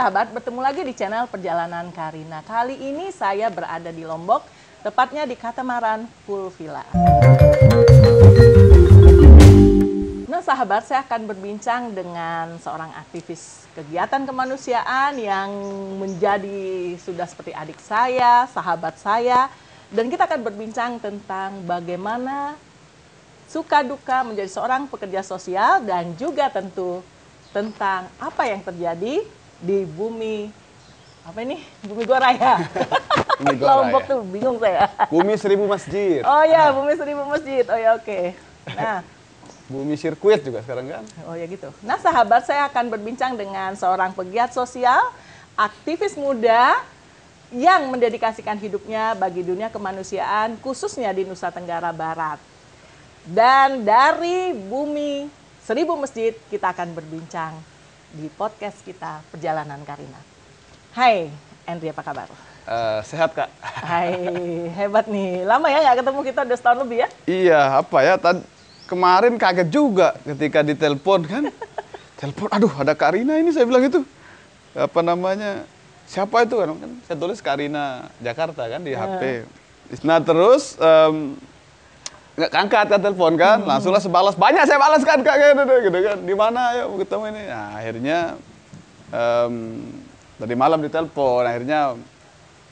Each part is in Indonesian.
sahabat, bertemu lagi di channel Perjalanan Karina. Kali ini saya berada di Lombok, tepatnya di Katamaran Full Villa. Nah sahabat, saya akan berbincang dengan seorang aktivis kegiatan kemanusiaan yang menjadi sudah seperti adik saya, sahabat saya. Dan kita akan berbincang tentang bagaimana suka duka menjadi seorang pekerja sosial dan juga tentu tentang apa yang terjadi di bumi apa ini bumi gua raya bumi gua Lombok raya. tuh bingung saya bumi seribu masjid oh ya bumi seribu masjid oh ya oke okay. nah bumi sirkuit juga sekarang kan oh ya gitu nah sahabat saya akan berbincang dengan seorang pegiat sosial aktivis muda yang mendedikasikan hidupnya bagi dunia kemanusiaan khususnya di Nusa Tenggara Barat dan dari bumi seribu masjid kita akan berbincang di podcast kita Perjalanan Karina. Hai, Andri apa kabar? Uh, sehat kak. Hai, hebat nih. Lama ya nggak ketemu kita udah setahun lebih ya? Iya, apa ya? Tad kemarin kaget juga ketika ditelepon kan. telepon, aduh ada Karina ini saya bilang itu. Apa namanya? Siapa itu kan? Saya tulis Karina Jakarta kan di uh. HP. Nah terus um, nggak angkat kan telepon kan hmm. langsunglah sebalas banyak saya balas kan kak gitu, gitu, gitu kan di mana ya ketemu ini nah, akhirnya um, dari malam ditelepon akhirnya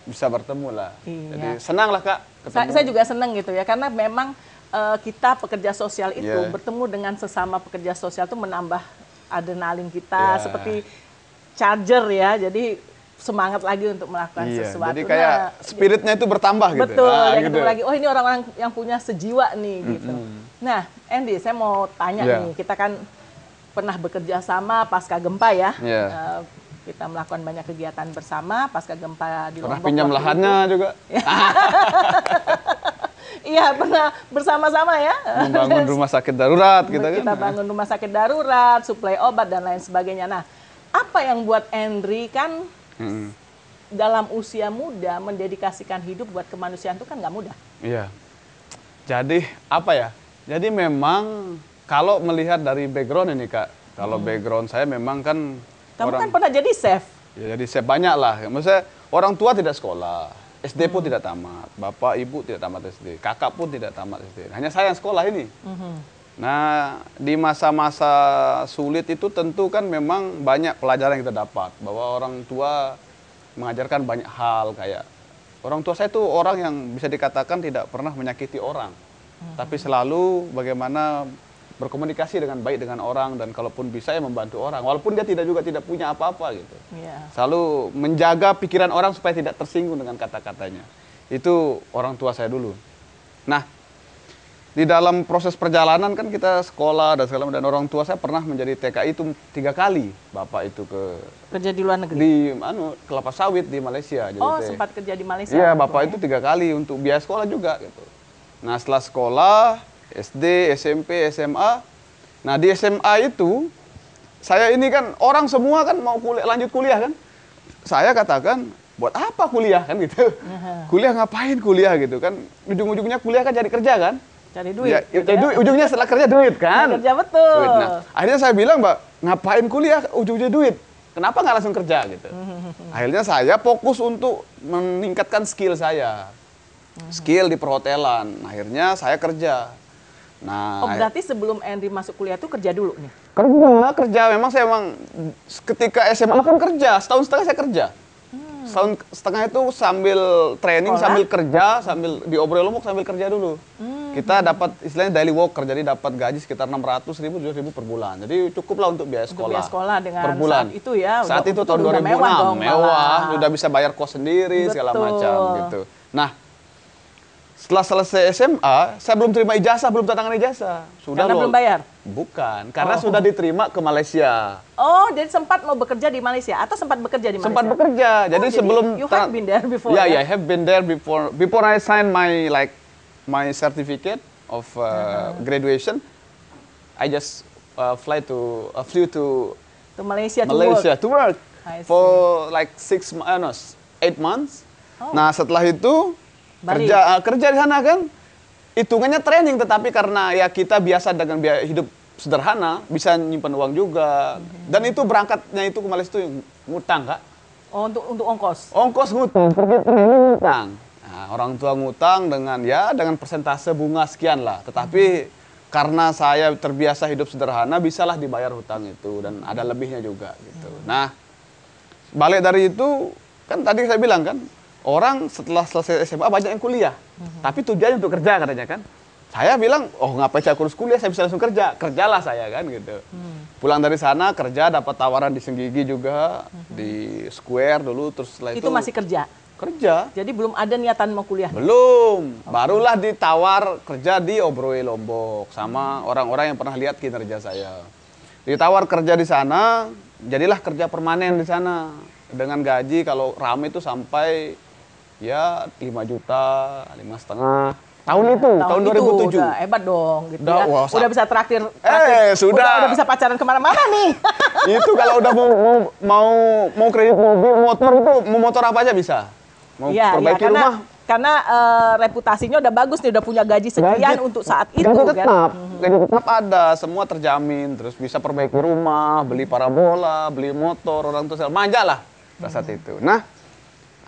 bisa bertemu lah iya. jadi senang lah kak Sa Saya, saya juga senang gitu ya karena memang uh, kita pekerja sosial itu yeah. bertemu dengan sesama pekerja sosial itu menambah adrenalin kita yeah. seperti charger ya jadi semangat lagi untuk melakukan iya, sesuatu. Jadi kayak nah, gitu. spiritnya itu bertambah gitu. Ya. Betul, ah, ya gitu. lagi. Oh ini orang-orang yang punya sejiwa nih mm-hmm. gitu. Nah, Andy, saya mau tanya yeah. nih, kita kan pernah bekerja sama pasca gempa ya. Yeah. Iya. kita melakukan banyak kegiatan bersama pasca gempa di pernah Lombok. Pernah pinjam lahannya itu. juga. Iya pernah bersama-sama ya. Membangun rumah sakit darurat kita gitu kan. Kita bangun rumah sakit darurat, suplai obat dan lain sebagainya. Nah, apa yang buat Andri kan hmm. dalam usia muda mendedikasikan hidup buat kemanusiaan itu kan nggak mudah. Iya. Jadi apa ya? Jadi memang kalau melihat dari background ini kak, kalau hmm. background saya memang kan kamu kan orang, kan pernah jadi chef. Ya, jadi chef banyak lah. Maksudnya orang tua tidak sekolah, SD pun hmm. tidak tamat, bapak ibu tidak tamat SD, kakak pun tidak tamat SD. Hanya saya yang sekolah ini. Hmm. Nah, di masa-masa sulit itu tentu kan memang banyak pelajaran yang kita dapat bahwa orang tua mengajarkan banyak hal kayak orang tua saya itu orang yang bisa dikatakan tidak pernah menyakiti orang, hmm. tapi selalu bagaimana berkomunikasi dengan baik dengan orang dan kalaupun bisa ya membantu orang walaupun dia tidak juga tidak punya apa-apa gitu. Yeah. Selalu menjaga pikiran orang supaya tidak tersinggung dengan kata-katanya. Itu orang tua saya dulu. Nah, di dalam proses perjalanan kan kita sekolah dan segala dan orang tua saya pernah menjadi TKI itu tiga kali bapak itu ke kerja di luar negeri di anu kelapa sawit di Malaysia jadi oh te. sempat kerja di Malaysia iya bapak ya. itu tiga kali untuk biaya sekolah juga gitu nah setelah sekolah SD SMP SMA nah di SMA itu saya ini kan orang semua kan mau kuliah lanjut kuliah kan saya katakan buat apa kuliah kan gitu kuliah ngapain kuliah gitu kan ujung-ujungnya kuliah kan jadi kerja kan cari duit. Ya, gitu ya? Duit, ujungnya setelah kerja duit kan? kerja betul. Duit. Nah, akhirnya saya bilang, Mbak, ngapain kuliah ujung-ujungnya duit? Kenapa nggak langsung kerja gitu? akhirnya saya fokus untuk meningkatkan skill saya. Hmm. Skill di perhotelan. Akhirnya saya kerja. Nah, oh, berarti sebelum Andri masuk kuliah tuh kerja dulu nih? Kerja, kerja. Memang saya emang ketika SMA pun kan kerja. Setahun setengah saya kerja hmm. setahun setengah itu sambil training, Sekolah? sambil kerja, sambil di Obrol Lombok sambil kerja dulu. Hmm. Kita dapat istilahnya daily worker, jadi dapat gaji sekitar enam ratus ribu, 700 ribu per bulan. Jadi cukuplah untuk biaya sekolah. Untuk biaya sekolah dengan per bulan. saat itu ya. Saat itu tahun 2006, mewah, dong, mewah sudah bisa bayar kos sendiri, Betul. segala macam gitu. Nah, setelah selesai SMA, saya belum terima ijazah, belum tantangan ijazah. Sudah karena belum bayar? Bukan, karena oh. sudah diterima ke Malaysia. Oh, jadi sempat mau bekerja di Malaysia atau sempat bekerja di Malaysia? Sempat bekerja. Jadi oh, sebelum you have been there before. Yeah, yeah, ya? I have been there before. Before I sign my like my certificate of uh, uh -huh. graduation, I just uh, fly to uh, flew to to Malaysia, Malaysia to work, to work for like six uh, no, eight months. Oh. Nah setelah itu Bari. kerja uh, kerja di sana kan hitungannya training tetapi karena ya kita biasa dengan biaya hidup sederhana bisa nyimpan uang juga okay. dan itu berangkatnya itu ke Malaysia itu ngutang kak. Oh, untuk untuk ongkos. Ongkos ngutang. Nah, orang tua ngutang dengan ya dengan persentase bunga sekian lah. Tetapi hmm. karena saya terbiasa hidup sederhana, bisalah dibayar hutang itu dan ada lebihnya juga gitu. Hmm. Nah, balik dari itu kan tadi saya bilang kan orang setelah selesai SMA banyak yang kuliah, hmm. tapi tujuannya untuk kerja katanya kan. Saya bilang, oh ngapain saya kurus kuliah, saya bisa langsung kerja. Kerjalah saya kan gitu. Hmm. Pulang dari sana kerja dapat tawaran di Senggigi juga, hmm. di Square dulu terus setelah itu Itu masih kerja? Kerja. Jadi belum ada niatan mau kuliah? Belum. Barulah ditawar kerja di Obroe Lombok sama orang-orang yang pernah lihat kinerja saya. Ditawar kerja di sana, jadilah kerja permanen di sana. Dengan gaji kalau rame itu sampai ya 5 juta, lima setengah. Tahun nah, itu, tahun, tahun, dua itu, tujuh Udah hebat dong gitu udah, ya. Wah, udah bisa traktir, eh, traktir. Eh, sudah. Udah, bisa pacaran kemana mana nih. itu kalau udah mau mau mau, mau kredit mobil, motor itu mau motor apa aja bisa mau ya, perbaiki ya, karena, rumah karena uh, reputasinya udah bagus nih udah punya gaji sekian gaji, untuk saat itu gaji tetap kan? gaji tetap ada semua terjamin terus bisa perbaiki rumah beli parabola beli motor orang tua manja lah pada saat itu nah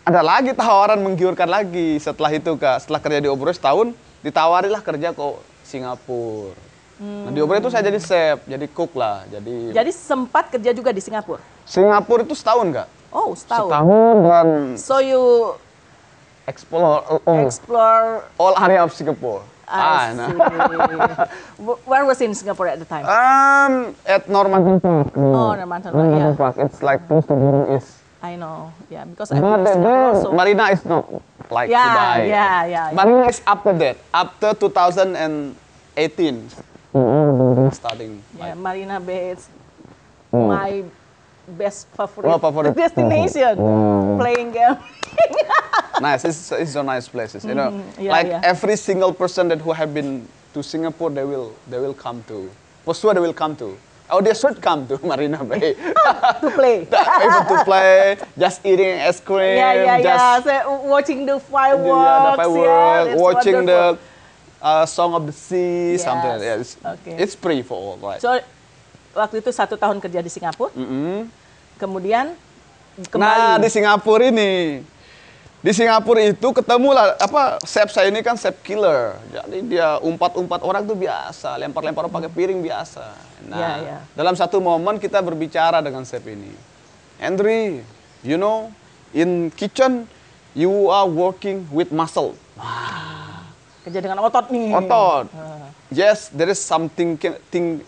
ada lagi tawaran menggiurkan lagi setelah itu kak setelah kerja di Obrus tahun, ditawarilah kerja ke Singapura hmm. nah, di Obrol itu saya jadi chef jadi cook lah jadi jadi sempat kerja juga di Singapura Singapura itu setahun kak Oh, setahun. Setahun dan so you explore all, uh, uh. explore all area of Singapore. ah, Where was in Singapore at the time? Um, at Normanton Park. Oh, Normanton Park. yeah. It's like close to Jurong East. I know, yeah, because I'm but there, Marina is not like yeah, Dubai. Yeah, yeah, yeah. Marina is after that, after 2018. Mm -hmm. Starting. Yeah, like. Marina Bay. Mm. My best favorite, well, oh, favorite. destination oh. playing game. nice, it's, it's a nice place. You know, mm, yeah, like yeah. every single person that who have been to Singapore, they will they will come to. For sure, they will come to. Oh, they should come to Marina Bay to play. Even to play, just eating ice cream. Yeah, yeah, yeah. So, watching the fireworks. Yeah, the fireworks. Yeah, watching wonderful. the uh, Song of the Sea, yes. something. Yeah, it's, okay. it's free for all, right? So, waktu itu satu tahun kerja di Singapura. Mm -hmm kemudian nah, kembali. Nah, di Singapura ini. Di Singapura itu ketemulah apa Sep saya ini kan Sep killer. Jadi dia umpat-umpat orang tuh biasa, lempar-lempar pakai piring biasa. Nah, yeah, yeah. dalam satu momen kita berbicara dengan Sep ini. Andri, you know, in kitchen you are working with muscle. Ah, kerja dengan otot nih. Otot. Ah. Yes, there is something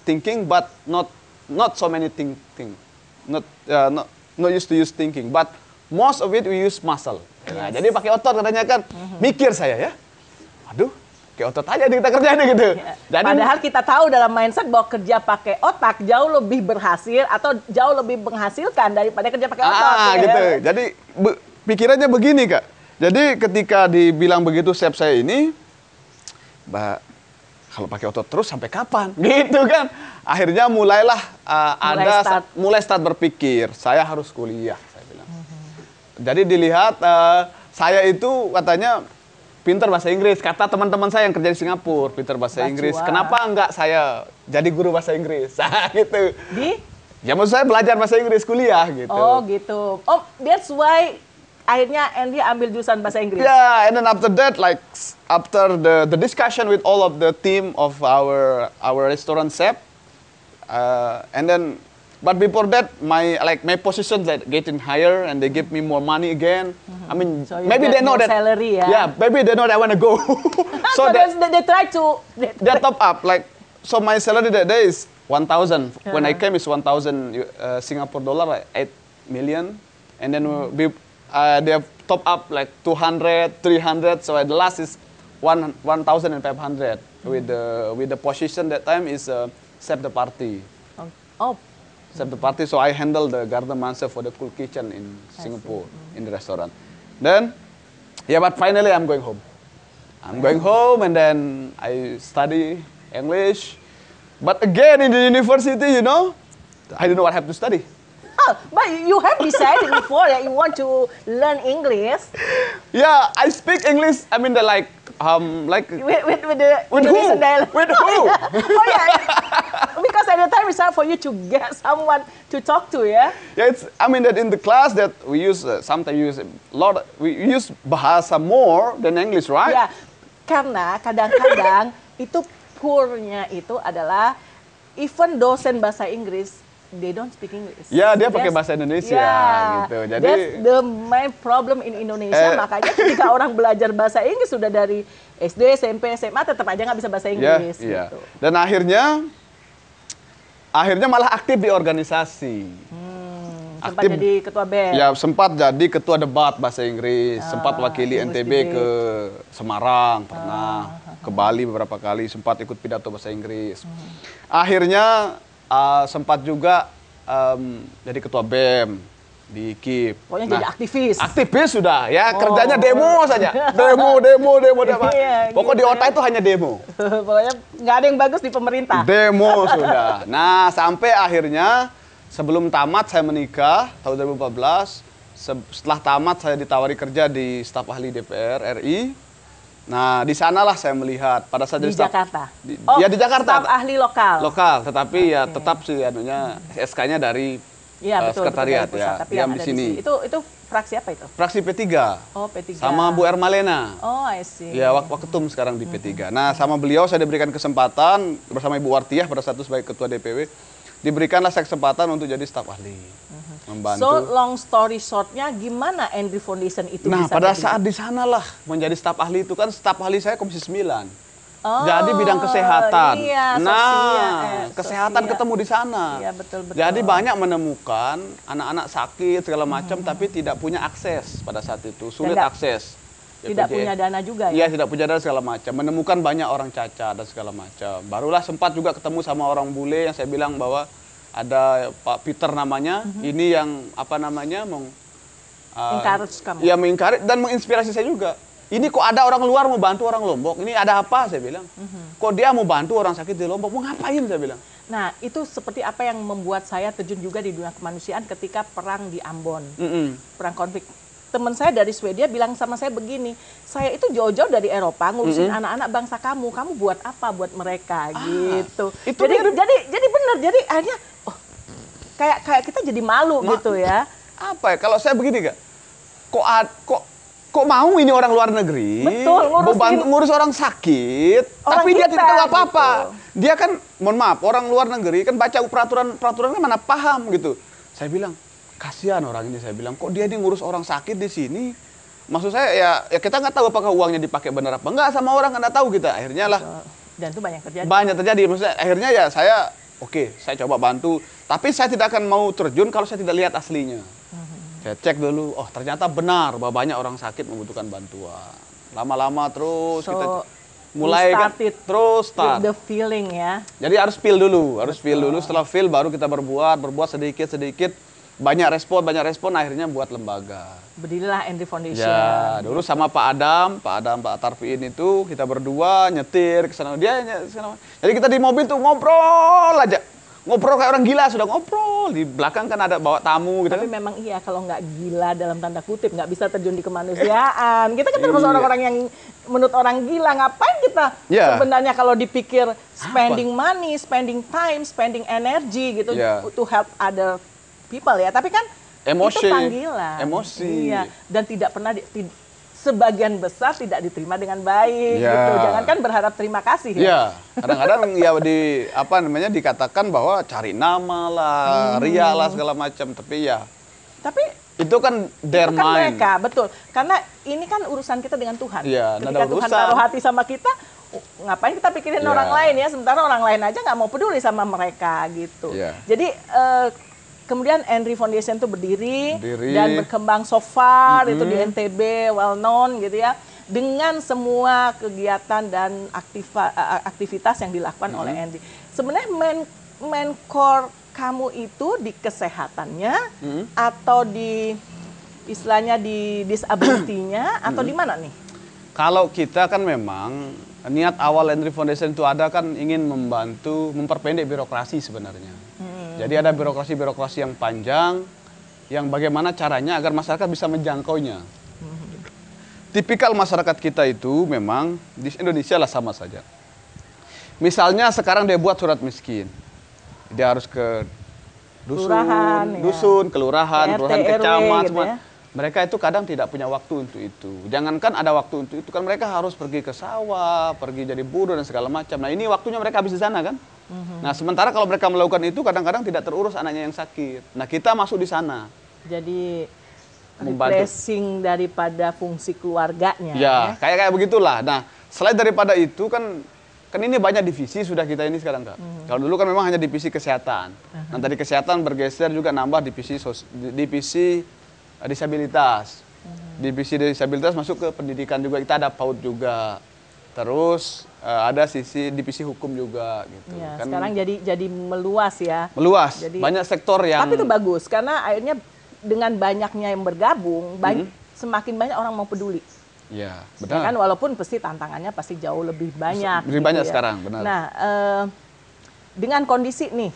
thinking but not not so many thing thing not uh, not not used to use thinking but most of it we use muscle nah, jadi pakai otot katanya kan mm-hmm. mikir saya ya aduh pakai otot aja kita kerjain gitu yeah. jadi, padahal kita tahu dalam mindset bahwa kerja pakai otak jauh lebih berhasil atau jauh lebih menghasilkan daripada kerja pakai otot ah, ya. Kan? gitu jadi be, pikirannya begini kak jadi ketika dibilang begitu chef saya ini mbak kalau pakai otot terus sampai kapan gitu kan akhirnya mulailah uh, mulai ada start. mulai start berpikir saya harus kuliah saya bilang mm -hmm. jadi dilihat uh, saya itu katanya pinter bahasa Inggris kata teman-teman saya yang kerja di Singapura pinter bahasa Bacua. Inggris kenapa enggak saya jadi guru bahasa Inggris nah, gitu di Ya maksud saya belajar bahasa Inggris kuliah gitu. Oh gitu. Oh that's why akhirnya Andy ambil jurusan bahasa Inggris. Yeah, and then after that, like after the the discussion with all of the team of our our restaurant chef, uh, and then but before that, my like my position that getting higher and they give me more money again. Mm-hmm. I mean, so maybe they know that salary, yeah. yeah, maybe they know that I want to go. so, so that, they, try to they, top up like so my salary that day is 1000 yeah. when I uh-huh. came is 1000 uh, Singapore dollar like 8 million and then mm-hmm. we, uh, they top up like 200, 300. So uh, the last is 1, 1,500 with the with the position that time is uh, the party. Oh. oh. the party. So I handle the garden master for the cool kitchen in I Singapore in the restaurant. Then, yeah, but finally I'm going home. I'm going home and then I study English. But again in the university, you know, I don't know what I have to study. Oh, but you have decided before that you want to learn English. Yeah, I speak English. I mean, the like, um, like with with, with the with who? Dialogue. With oh, who? oh yeah, because at the time it's hard for you to get someone to talk to. Yeah. Yeah, it's. I mean that in the class that we use uh, sometimes use a lot. We use bahasa more than English, right? Yeah, karena kadang-kadang itu poornya itu adalah even dosen bahasa Inggris they don't speak English. Ya, dia pakai bahasa Indonesia yeah, gitu. Jadi that's the main problem in Indonesia. Eh, Makanya ketika orang belajar bahasa Inggris sudah dari SD, SMP, SMA tetap aja nggak bisa bahasa ya, Inggris yeah, gitu. Yeah. Dan akhirnya akhirnya malah aktif di organisasi. Hmm, aktif, jadi ketua BEM. Ya, sempat jadi ketua debat bahasa Inggris, ah, sempat wakili NTB ke Semarang pernah, ah, ah, ah, ke Bali beberapa kali, sempat ikut pidato bahasa Inggris. Hmm. Akhirnya uh, sempat juga um, jadi ketua BEM di KIP. Pokoknya oh, nah, jadi aktivis. Aktivis sudah ya, oh. kerjanya demo saja. Demo, demo, demo, demo. Iya, iya. Pokok gitu. di otak itu hanya demo. Pokoknya nggak ada yang bagus di pemerintah. Demo sudah. Nah, sampai akhirnya sebelum tamat saya menikah tahun 2014. Setelah tamat saya ditawari kerja di staf ahli DPR RI Nah, di sanalah saya melihat pada saat di staf, Jakarta. Di, oh, ya di Jakarta. Staf ahli lokal. Lokal, tetapi okay. ya tetap sih anunya SK-nya iya, eh, dari ya, uh, betul, sekretariat betul, ya. yang, di sini. Di, itu itu fraksi apa itu? Fraksi P3. Oh, P3. Sama Bu Ermalena. Oh, I see. Ya, wak waketum sekarang di P3. Nah, sama beliau saya diberikan kesempatan bersama Ibu Wartiah pada saat sebagai ketua DPW diberikanlah saya kesempatan untuk jadi staf ahli membantu. So long story shortnya gimana Andri Foundation itu nah, bisa pada jadi... saat di sana lah menjadi staf ahli itu kan staf ahli saya Komisi 9. Oh, Jadi bidang kesehatan. Iya, nah, eh, kesehatan ketemu di sana. Iya, betul, betul. Jadi banyak menemukan anak-anak sakit segala macam hmm. tapi tidak punya akses pada saat itu, sulit ya, tidak, akses. tidak punya dana juga ya. Iya, tidak punya dana segala macam. Menemukan banyak orang cacat dan segala macam. Barulah sempat juga ketemu sama orang bule yang saya bilang bahwa ada Pak Peter namanya, mm -hmm. ini yang apa namanya meng uh, ah, encourage kamu. Ya, mengingkari dan menginspirasi saya juga. Ini kok ada orang luar mau bantu orang Lombok? Ini ada apa saya bilang? Mm -hmm. Kok dia mau bantu orang sakit di Lombok? Mau ngapain saya bilang? Nah, itu seperti apa yang membuat saya terjun juga di dunia kemanusiaan ketika perang di Ambon. Mm -hmm. Perang konflik teman saya dari Swedia bilang sama saya begini, saya itu jauh-jauh dari Eropa ngurusin anak-anak mm -hmm. bangsa kamu, kamu buat apa buat mereka ah, gitu. Itu jadi, jadi jadi benar, jadi akhirnya kayak kayak kita jadi malu Ma gitu ya. Apa ya? Kalau saya begini gak? Kok ad kok kok mau ini orang luar negeri Betul, ngurus, bantu, ngurus orang sakit orang tapi kita, dia tidak tahu apa-apa gitu. dia kan mohon maaf orang luar negeri kan baca peraturan peraturannya mana paham gitu saya bilang kasihan orang ini saya bilang kok dia ini ngurus orang sakit di sini maksud saya ya, ya kita nggak tahu apakah uangnya dipakai benar apa enggak sama orang nggak tahu kita akhirnya lah dan itu banyak terjadi banyak terjadi maksudnya akhirnya ya saya Oke, saya coba bantu, tapi saya tidak akan mau terjun kalau saya tidak lihat aslinya. Hmm. Saya cek dulu, oh ternyata benar bahwa banyak orang sakit membutuhkan bantuan. Lama-lama terus so, kita mulai kan terus start the feeling ya jadi harus feel dulu harus Betul. feel dulu setelah feel baru kita berbuat berbuat sedikit sedikit banyak respon banyak respon akhirnya buat lembaga berdirilah endi Foundation ya dulu sama Pak Adam Pak Adam Pak Tarfiin itu kita berdua nyetir ke sana dia kesana. jadi kita di mobil tuh ngobrol aja ngobrol kayak orang gila sudah ngobrol di belakang kan ada bawa tamu gitu tapi kan? memang iya kalau nggak gila dalam tanda kutip nggak bisa terjun di kemanusiaan kita kan terus iya. orang-orang yang menurut orang gila ngapain kita yeah. sebenarnya kalau dipikir spending Apa? money spending time spending energy gitu yeah. to help other people ya, tapi kan emosi. itu panggilan. Emosi. Iya, dan tidak pernah di, sebagian besar tidak diterima dengan baik ya. gitu. Jangankan berharap terima kasih ya. Iya. Kadang-kadang ya di apa namanya dikatakan bahwa cari nama lah, hmm. ria lah segala macam, tapi ya Tapi itu kan their itu kan mind. mereka, betul. Karena ini kan urusan kita dengan Tuhan. ya, Ketika Tuhan urusan. taruh hati sama kita, ngapain kita pikirin yeah. orang lain ya sementara orang lain aja nggak mau peduli sama mereka gitu yeah. jadi uh, kemudian Henry Foundation itu berdiri, berdiri. dan berkembang so far mm -hmm. itu di NTB well known gitu ya dengan semua kegiatan dan aktiva, aktivitas yang dilakukan mm -hmm. oleh Henry. Sebenarnya main main core kamu itu di kesehatannya mm -hmm. atau di istilahnya di disability atau mm -hmm. di mana nih? Kalau kita kan memang niat awal Henry Foundation itu ada kan ingin membantu memperpendek birokrasi sebenarnya. Hmm jadi ada birokrasi-birokrasi yang panjang, yang bagaimana caranya agar masyarakat bisa menjangkaunya. Tipikal masyarakat kita itu memang di Indonesia lah sama saja. Misalnya sekarang dia buat surat miskin, dia harus ke dusun, kelurahan, ya. dusun, ya. kelurahan, RT, kelurahan kecamatan, gitu ya. Mereka itu kadang tidak punya waktu untuk itu. Jangankan ada waktu untuk itu kan mereka harus pergi ke sawah, pergi jadi buruh dan segala macam. Nah, ini waktunya mereka habis di sana kan? Mm-hmm. Nah, sementara kalau mereka melakukan itu kadang-kadang tidak terurus anaknya yang sakit. Nah, kita masuk di sana. Jadi blessing daripada fungsi keluarganya. Ya, ya, kayak kayak begitulah. Nah, selain daripada itu kan kan ini banyak divisi sudah kita ini sekarang kak. hmm Kalau dulu kan memang hanya divisi kesehatan. Uh-huh. Nah, dari kesehatan bergeser juga nambah divisi sos, divisi eh, disabilitas. Uh-huh. Divisi disabilitas masuk ke pendidikan juga kita ada PAUD juga. Terus uh, ada sisi divisi hukum juga gitu. Ya, kan, sekarang jadi jadi meluas ya. Meluas. Jadi, banyak sektor yang. Tapi itu bagus karena akhirnya dengan banyaknya yang bergabung, hmm. banyak, semakin banyak orang mau peduli. Iya, benar. Ya kan walaupun pasti tantangannya pasti jauh lebih banyak. Lebih gitu banyak ya. sekarang, benar. Nah, uh, dengan kondisi nih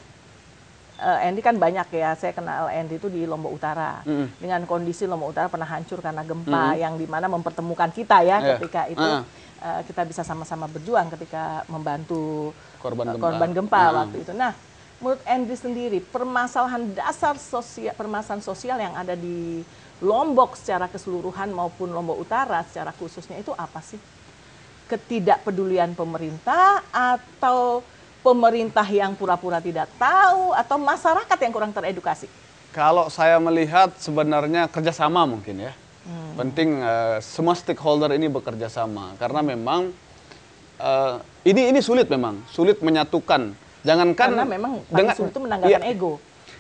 uh, Andy kan banyak ya. Saya kenal Andy itu di Lombok Utara. Mm. Dengan kondisi Lombok Utara pernah hancur karena gempa mm. yang dimana mempertemukan kita ya yeah. ketika itu uh. Uh, kita bisa sama-sama berjuang ketika membantu korban eh, gempa, korban gempa mm. waktu itu. Nah, menurut Andy sendiri permasalahan dasar sosial permasalahan sosial yang ada di Lombok secara keseluruhan maupun Lombok Utara secara khususnya itu apa sih? Ketidakpedulian pemerintah atau pemerintah yang pura-pura tidak tahu atau masyarakat yang kurang teredukasi? Kalau saya melihat sebenarnya kerjasama mungkin ya. Hmm. Penting uh, semua stakeholder ini bekerja sama karena memang uh, ini ini sulit memang sulit menyatukan. Jangankan karena memang dengan, sulit itu menanggalkan iya, ego.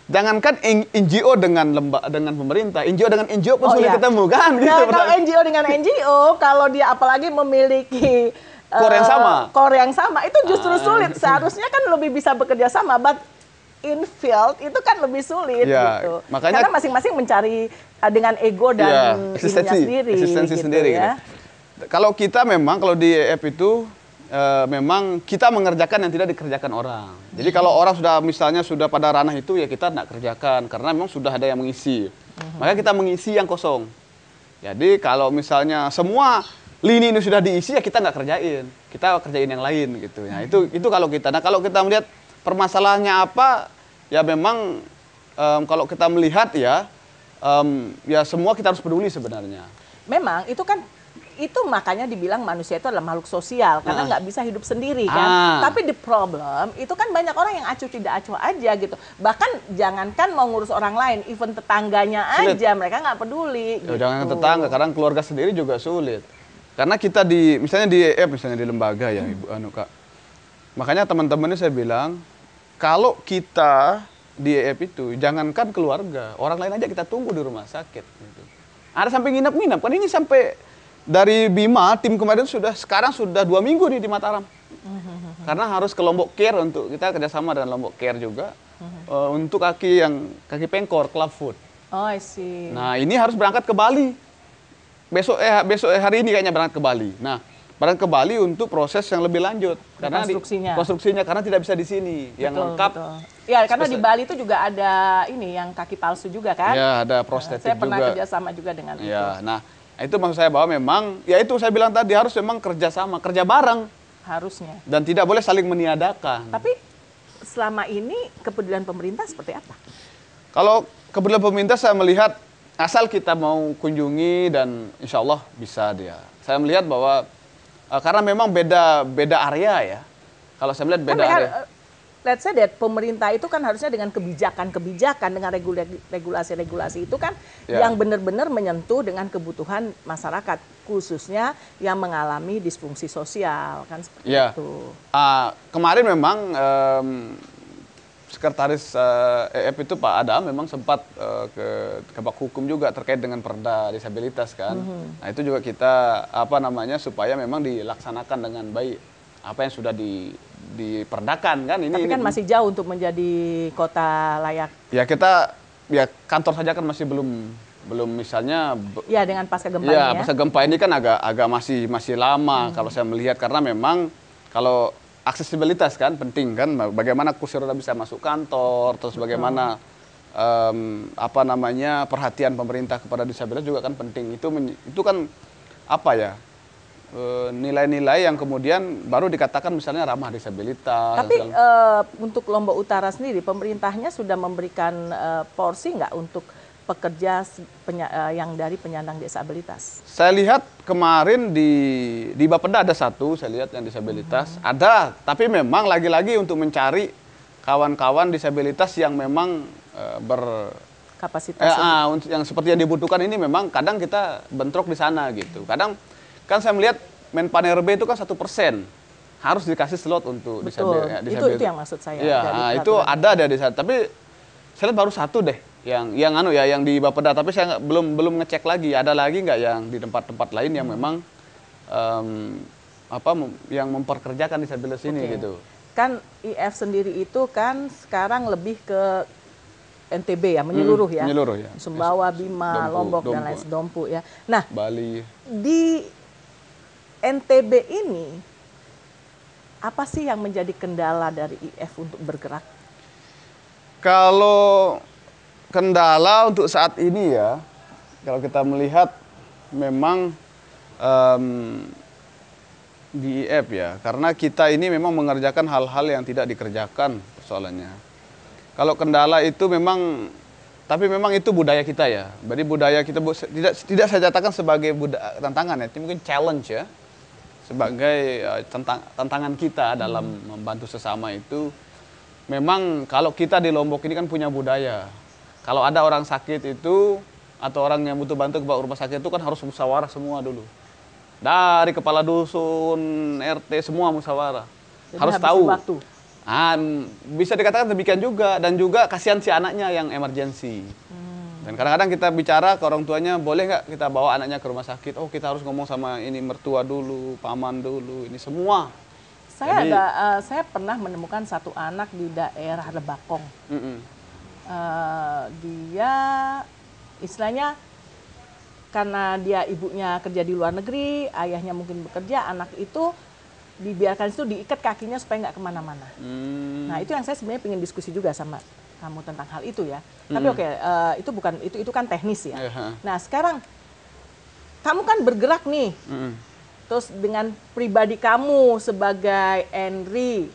Jangankan NGO dengan lemba, dengan pemerintah, NGO dengan NGO pun oh, sulit iya. ketemu kan? Nah, gitu, kalau NGO dengan NGO, kalau dia apalagi memiliki core yang eh, sama. Core yang sama itu justru ah. sulit. Seharusnya kan lebih bisa bekerja sama, but in field itu kan lebih sulit ya, gitu. Makanya karena masing-masing mencari eh, dengan ego dan ya, eksistensi sendiri. Eksistensi gitu sendiri. Ya. Gitu. Kalau kita memang kalau di EF itu e, memang kita mengerjakan yang tidak dikerjakan orang. Jadi kalau hmm. orang sudah misalnya sudah pada ranah itu ya kita tidak kerjakan karena memang sudah ada yang mengisi. Hmm. Maka kita mengisi yang kosong. Jadi kalau misalnya semua lini ini sudah diisi ya kita nggak kerjain kita kerjain yang lain gitu nah itu itu kalau kita nah kalau kita melihat permasalahannya apa ya memang um, kalau kita melihat ya um, ya semua kita harus peduli sebenarnya memang itu kan itu makanya dibilang manusia itu adalah makhluk sosial karena ah. nggak bisa hidup sendiri kan. Ah. Tapi the problem itu kan banyak orang yang acuh tidak acuh aja gitu. Bahkan jangankan mau ngurus orang lain, even tetangganya aja mereka nggak peduli. Ya, gitu. Jangan tetangga, karena keluarga sendiri juga sulit. Karena kita di misalnya di eh, misalnya di lembaga ya hmm. Ibu anu Kak. Makanya teman teman ini saya bilang kalau kita di EF itu jangankan keluarga, orang lain aja kita tunggu di rumah sakit gitu. Ada sampai nginap-nginap kan ini sampai dari Bima tim kemarin sudah sekarang sudah dua minggu nih di Mataram. Karena harus ke Lombok Care untuk kita kerjasama dengan Lombok Care juga uh, untuk kaki yang kaki pengkor club foot. Oh, I see. Nah, ini harus berangkat ke Bali besok eh besok eh, hari ini kayaknya berangkat ke Bali. Nah, berangkat ke Bali untuk proses yang lebih lanjut karena konstruksinya. Di, konstruksinya karena tidak bisa di sini yang lengkap. Betul. Ya, karena di Bali itu juga ada ini yang kaki palsu juga kan? Ya, ada prostetik nah, saya juga. kerja sama juga dengan ya, itu. nah itu maksud saya bahwa memang ya itu saya bilang tadi harus memang kerja sama, kerja bareng harusnya dan tidak boleh saling meniadakan. Tapi selama ini kepedulian pemerintah seperti apa? Kalau kepedulian pemerintah saya melihat asal kita mau kunjungi dan insya Allah bisa dia. Saya melihat bahwa uh, karena memang beda beda area ya. Kalau saya melihat beda area. Eh, let's say that pemerintah itu kan harusnya dengan kebijakan-kebijakan dengan regulasi-regulasi itu kan yeah. yang benar-benar menyentuh dengan kebutuhan masyarakat khususnya yang mengalami disfungsi sosial kan seperti yeah. itu. Uh, kemarin memang um, sekretaris uh, eh, EF itu Pak Adam memang sempat uh, ke kebak hukum juga terkait dengan perda disabilitas kan. Mm -hmm. Nah, itu juga kita apa namanya supaya memang dilaksanakan dengan baik apa yang sudah di diperdakan kan ini. Tapi kan ini. masih jauh untuk menjadi kota layak. Ya kita ya kantor saja kan masih belum belum misalnya ya dengan pasca gempa ya, ya pasca gempa ini kan agak agak masih masih lama -hmm. kalau saya melihat karena memang kalau aksesibilitas kan penting kan bagaimana kursi roda bisa masuk kantor terus bagaimana um, apa namanya perhatian pemerintah kepada disabilitas juga kan penting itu itu kan apa ya e, nilai-nilai yang kemudian baru dikatakan misalnya ramah disabilitas. Tapi e, untuk Lombok Utara sendiri pemerintahnya sudah memberikan e, porsi nggak untuk pekerja eh, yang dari penyandang disabilitas. Saya lihat kemarin di di Bapeda ada satu, saya lihat yang disabilitas. Hmm. Ada, tapi memang lagi-lagi untuk mencari kawan-kawan disabilitas yang memang e, ber kapasitas eh, ah, yang seperti yang dibutuhkan ini memang kadang kita bentrok di sana gitu. Kadang kan saya melihat Menpan RB itu kan satu persen harus dikasih slot untuk Betul. disabilitas. Ya, itu, itu yang maksud saya. Ya, itu ada ada di sana. Tapi saya lihat baru satu deh yang yang anu ya yang di Bapeda tapi saya gak, belum belum ngecek lagi ada lagi nggak yang di tempat-tempat lain yang memang um, apa yang memperkerjakan disabilitas okay. ini gitu kan IF sendiri itu kan sekarang lebih ke NTB ya menyeluruh hmm, ya menyeluruh ya Sumbawa Bima Dompu, Lombok Dompu. dan lain Dompu ya nah Bali di NTB ini apa sih yang menjadi kendala dari IF untuk bergerak kalau kendala untuk saat ini ya, kalau kita melihat memang um, di e ya, karena kita ini memang mengerjakan hal-hal yang tidak dikerjakan persoalannya. Kalau kendala itu memang, tapi memang itu budaya kita ya. Jadi budaya kita tidak tidak saya katakan sebagai budaya tantangan ya, mungkin challenge ya, sebagai uh, tantangan kita dalam hmm. membantu sesama itu. Memang kalau kita di Lombok ini kan punya budaya, kalau ada orang sakit itu atau orang yang butuh bantu ke rumah sakit itu kan harus musyawarah semua dulu. Dari kepala dusun, RT semua musyawarah. harus tahu. Waktu. Ah, bisa dikatakan demikian juga dan juga kasihan si anaknya yang emergensi. Hmm. Dan kadang-kadang kita bicara ke orang tuanya, boleh nggak kita bawa anaknya ke rumah sakit? Oh, kita harus ngomong sama ini mertua dulu, paman dulu, ini semua. Saya Jadi, ada, uh, saya pernah menemukan satu anak di daerah Lebakong. Mm -mm uh, dia istilahnya karena dia ibunya kerja di luar negeri, ayahnya mungkin bekerja, anak itu dibiarkan itu diikat kakinya supaya nggak kemana-mana. Hmm. Nah itu yang saya sebenarnya ingin diskusi juga sama kamu tentang hal itu ya. Tapi hmm. oke okay, uh, eh, itu bukan itu itu kan teknis ya. Uh-huh. Nah sekarang kamu kan bergerak nih, hmm. terus dengan pribadi kamu sebagai Henry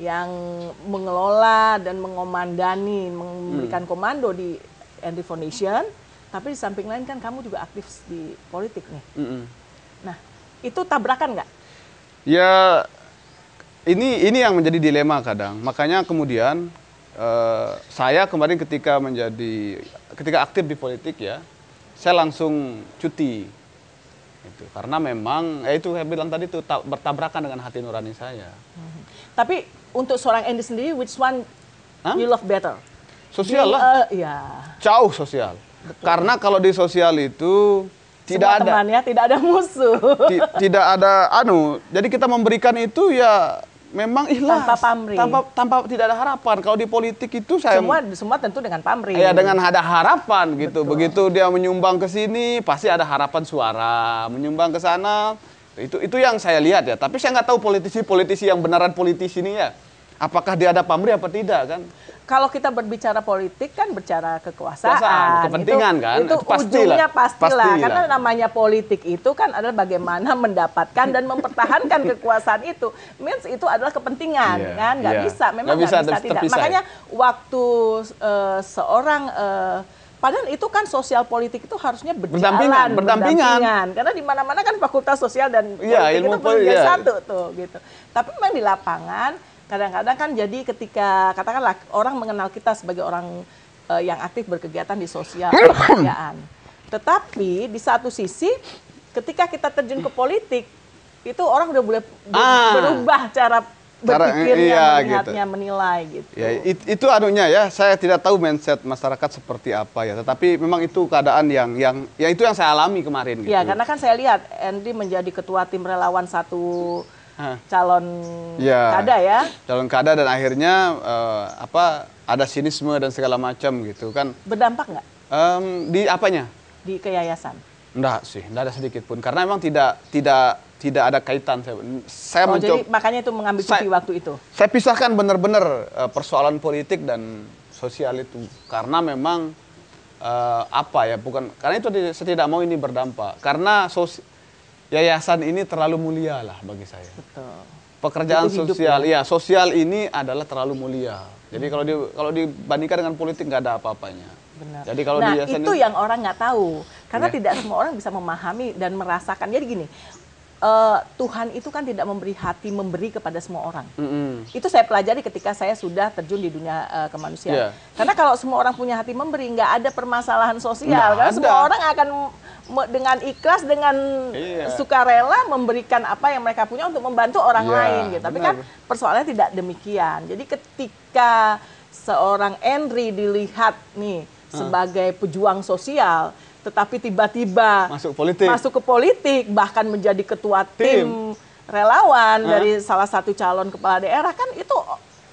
yang mengelola dan mengomandani, memberikan hmm. komando di Henry Foundation, tapi di samping lain kan kamu juga aktif di politik nih. -hmm. Nah, itu tabrakan nggak? Ya, ini ini yang menjadi dilema kadang. Makanya kemudian Uh, saya kemarin ketika menjadi ketika aktif di politik ya, saya langsung cuti. Itu karena memang ya itu saya bilang tadi itu bertabrakan dengan hati nurani saya. Hmm. Tapi untuk seorang Andy sendiri, which one huh? you love better? Sosial lah. Uh, ya. Jauh sosial. Betul. Karena kalau di sosial itu tidak Semua ada temannya, tidak ada musuh. Ti, tidak ada anu. Jadi kita memberikan itu ya memang ikhlas. Tanpa pamri. Tanpa, tanpa tidak ada harapan. Kalau di politik itu saya semua semua tentu dengan pamri. Ya dengan ada harapan gitu. Betul. Begitu dia menyumbang ke sini pasti ada harapan suara. Menyumbang ke sana itu itu yang saya lihat ya. Tapi saya nggak tahu politisi-politisi yang beneran politisi ini ya. Apakah dia ada pamrih apa tidak kan? Kalau kita berbicara politik kan bicara kekuasaan, Kuasaan, kepentingan itu, kan, itu, itu pastilah. ujungnya pastilah, pastilah karena namanya politik itu kan adalah bagaimana mendapatkan dan mempertahankan kekuasaan itu, means itu adalah kepentingan yeah. kan, nggak yeah. bisa, memang nggak bisa, bisa tidak. Terpisah. Ya? Makanya waktu uh, seorang uh, Padahal itu kan sosial politik itu harusnya berjalan, berdampingan, berdampingan. berdampingan. karena di mana-mana kan fakultas sosial dan iya, politik ya, itu punya iya. satu tuh gitu. Tapi memang di lapangan kadang-kadang kan jadi ketika katakanlah orang mengenal kita sebagai orang uh, yang aktif berkegiatan di sosial pekerjaan. Tetapi di satu sisi ketika kita terjun ke politik itu orang udah boleh ah. berubah cara berpikirnya, iya, melihatnya, gitu. menilai gitu. Ya, it, itu anunya ya. Saya tidak tahu mindset masyarakat seperti apa ya. Tetapi memang itu keadaan yang yang ya itu yang saya alami kemarin. Gitu. Ya, karena kan saya lihat Andy menjadi ketua tim relawan satu calon ya, kada ya calon kada dan akhirnya uh, apa ada sinisme dan segala macam gitu kan berdampak nggak um, di apanya di keyayasan enggak sih enggak ada sedikit pun karena memang tidak tidak tidak ada kaitan saya saya oh, mencoba jadi makanya itu mengambil cuti waktu itu saya pisahkan benar-benar uh, persoalan politik dan sosial itu karena memang uh, apa ya bukan karena itu saya tidak mau ini berdampak karena sos, yayasan ini terlalu mulia lah bagi saya. Betul. Pekerjaan hidup, sosial, ya. ya sosial ini adalah terlalu mulia. Jadi kalau di kalau dibandingkan dengan politik nggak ada apa-apanya. Benar. Jadi kalau nah, itu itu yang orang nggak tahu karena ya. tidak semua orang bisa memahami dan merasakan. Jadi gini, uh, Tuhan itu kan tidak memberi hati memberi kepada semua orang. Mm -hmm. Itu saya pelajari ketika saya sudah terjun di dunia uh, kemanusiaan. Yeah. Karena kalau semua orang punya hati memberi, nggak ada permasalahan sosial. Nggak karena ada. semua orang akan dengan ikhlas dengan iya. sukarela memberikan apa yang mereka punya untuk membantu orang iya, lain gitu. Tapi benar. kan persoalannya tidak demikian. Jadi ketika seorang Henry dilihat nih hmm. sebagai pejuang sosial tetapi tiba-tiba masuk politik masuk ke politik bahkan menjadi ketua tim, tim relawan hmm. dari salah satu calon kepala daerah kan itu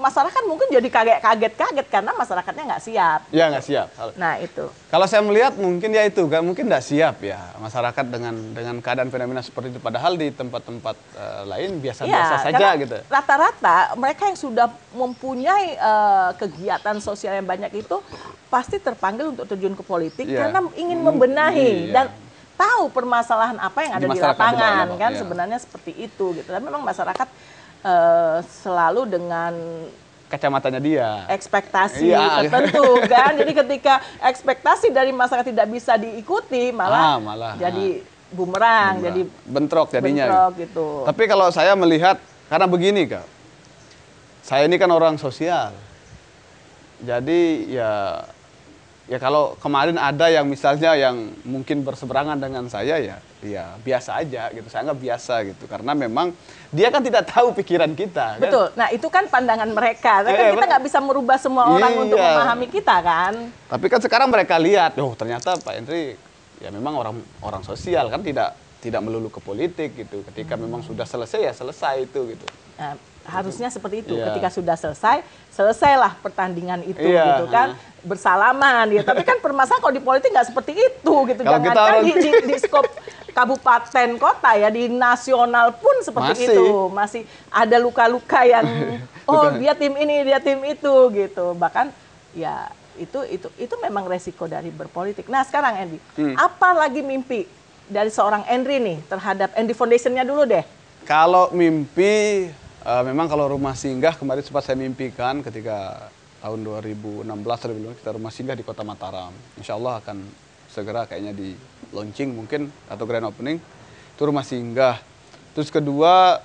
masyarakat mungkin jadi kaget-kaget karena masyarakatnya nggak siap. Ya nggak siap. Nah itu. Kalau saya melihat mungkin ya itu, nggak mungkin nggak siap ya masyarakat dengan dengan keadaan fenomena seperti itu. Padahal di tempat-tempat uh, lain biasa-biasa ya, saja gitu. Rata-rata mereka yang sudah mempunyai uh, kegiatan sosial yang banyak itu pasti terpanggil untuk terjun ke politik ya. karena ingin hmm, membenahi iya. dan tahu permasalahan apa yang ada di, di lapangan kan ya. sebenarnya seperti itu gitu. Dan memang masyarakat uh, selalu dengan kacamatanya dia. Ekspektasi iya. tertentu kan. Jadi ketika ekspektasi dari masyarakat tidak bisa diikuti, malah, ah, malah jadi bumerang, bumerang, jadi bentrok jadinya. Bentrok gitu. Tapi kalau saya melihat karena begini, Kak. Saya ini kan orang sosial. Jadi ya ya kalau kemarin ada yang misalnya yang mungkin berseberangan dengan saya ya ya biasa aja gitu saya nggak biasa gitu karena memang dia kan tidak tahu pikiran kita kan? betul nah itu kan pandangan mereka eh, kan iya, kita nggak bisa merubah semua orang iya. untuk memahami kita kan tapi kan sekarang mereka lihat oh ternyata Pak Hendri ya memang orang orang sosial kan tidak tidak melulu ke politik gitu ketika hmm. memang sudah selesai ya selesai itu gitu nah, harusnya seperti itu. Yeah. Ketika sudah selesai, selesailah pertandingan itu yeah. gitu kan. Bersalaman ya Tapi kan permasalahan kalau di politik nggak seperti itu gitu. Kalau Jangan kan di, di, di skop kabupaten kota ya di nasional pun seperti masih. itu. Masih ada luka-luka yang oh dia tim ini, dia tim itu gitu. Bahkan ya itu itu itu memang resiko dari berpolitik. Nah, sekarang Andy, hmm. apa lagi mimpi dari seorang Henry nih terhadap Andy Foundationnya dulu deh? Kalau mimpi uh, memang kalau rumah singgah kemarin sempat saya mimpikan ketika tahun 2016 lebih kita rumah singgah di Kota Mataram. Insya Allah akan segera kayaknya di launching mungkin atau grand opening itu rumah singgah. Terus kedua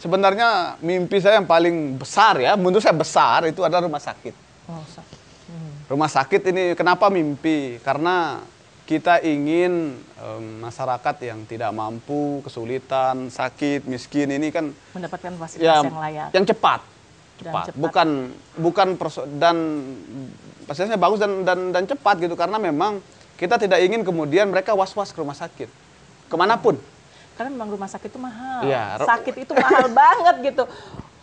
sebenarnya mimpi saya yang paling besar ya menurut saya besar itu adalah rumah sakit. Oh, hmm. Rumah sakit ini kenapa mimpi? Karena kita ingin um, masyarakat yang tidak mampu, kesulitan, sakit, miskin ini kan mendapatkan fasilitas ya, yang layak, yang cepat, cepat, cepat. bukan bukan dan fasilitasnya bagus dan dan dan cepat gitu karena memang kita tidak ingin kemudian mereka was-was ke rumah sakit kemanapun. Karena memang rumah sakit itu mahal, ya, sakit itu mahal banget gitu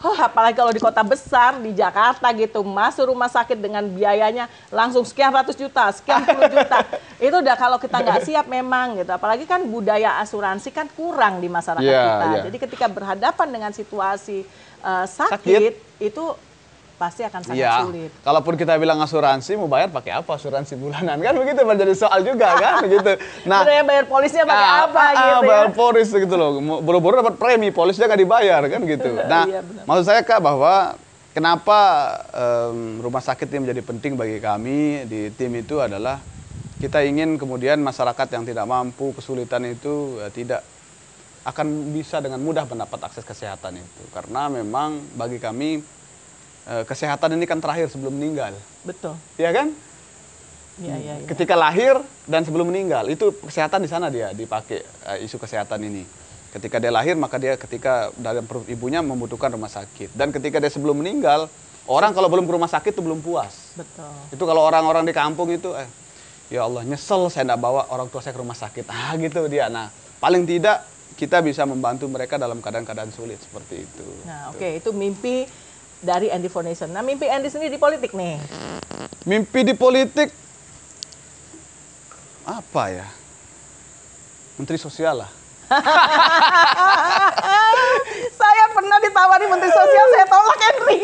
huh, apalagi kalau di kota besar di Jakarta gitu masuk rumah sakit dengan biayanya langsung sekian ratus juta sekian puluh juta itu udah kalau kita nggak siap memang gitu apalagi kan budaya asuransi kan kurang di masyarakat yeah, kita yeah. jadi ketika berhadapan dengan situasi uh, sakit, sakit itu pasti akan sangat ya. sulit. Kalaupun kita bilang asuransi, mau bayar pakai apa asuransi bulanan kan begitu menjadi soal juga kan begitu. Nah, Udah ya, bayar polisnya pakai ah, apa ah, gitu. Bayar ya. polis gitu loh, buru-buru dapat premi, polisnya nggak dibayar kan gitu. Nah, ya, maksud saya kak bahwa kenapa um, rumah sakit ini menjadi penting bagi kami di tim itu adalah kita ingin kemudian masyarakat yang tidak mampu kesulitan itu ya, tidak akan bisa dengan mudah mendapat akses kesehatan itu karena memang bagi kami Eh, kesehatan ini kan terakhir sebelum meninggal. Betul. Iya kan? Iya, iya, iya. Ketika lahir dan sebelum meninggal itu kesehatan di sana dia dipakai eh, isu kesehatan ini. Ketika dia lahir maka dia ketika dalam perut ibunya membutuhkan rumah sakit dan ketika dia sebelum meninggal orang kalau belum ke rumah sakit itu belum puas. Betul. Itu kalau orang-orang di kampung itu eh, ya Allah nyesel saya tidak bawa orang tua saya ke rumah sakit ah gitu dia. Nah paling tidak kita bisa membantu mereka dalam keadaan-keadaan sulit seperti itu. Nah oke okay. itu mimpi dari Andy Foundation. Nah, mimpi Andy sendiri di politik nih. Mimpi di politik apa ya? Menteri Sosial lah. saya pernah ditawari Menteri Sosial, saya tolak Henry.